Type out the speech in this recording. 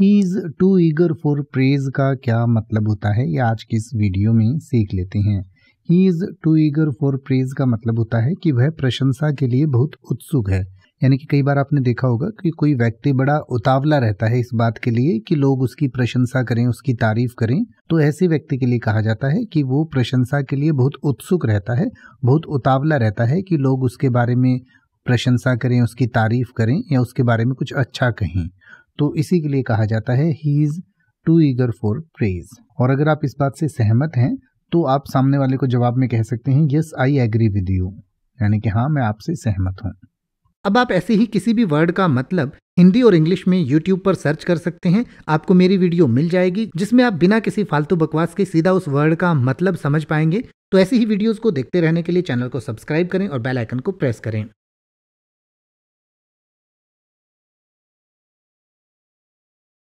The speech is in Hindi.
he is too eager for praise का क्या मतलब होता है ये आज की इस वीडियो में सीख लेते हैं he is too eager for praise का मतलब होता है कि वह प्रशंसा के लिए बहुत उत्सुक है यानी कि कई बार आपने देखा होगा कि कोई व्यक्ति बड़ा उतावला रहता है इस बात के लिए कि लोग उसकी प्रशंसा करें उसकी तारीफ करें तो ऐसे व्यक्ति के लिए कहा जाता है कि वो प्रशंसा के लिए बहुत उत्सुक रहता है बहुत उतावला रहता है कि लोग उसके बारे में प्रशंसा करें उसकी तारीफ करें या उसके बारे में कुछ अच्छा कहें तो इसी के लिए कहा जाता है he is too eager for praise और अगर आप इस बात से सहमत हैं तो आप सामने वाले को जवाब में कह सकते हैं yes I agree with you यानी कि हाँ मैं आपसे सहमत हूँ अब आप ऐसे ही किसी भी वर्ड का मतलब हिंदी और इंग्लिश में YouTube पर सर्च कर सकते हैं आपको मेरी वीडियो मिल जाएगी जिसमें आप बिना किसी फालतू बकवास के सीधा उस वर्ड का मतलब समझ पाएंगे तो ऐसी ही वीडियोस को देखते रहने के लिए चैनल को सब्सक्राइब करें और बेल आइकन को प्रेस करें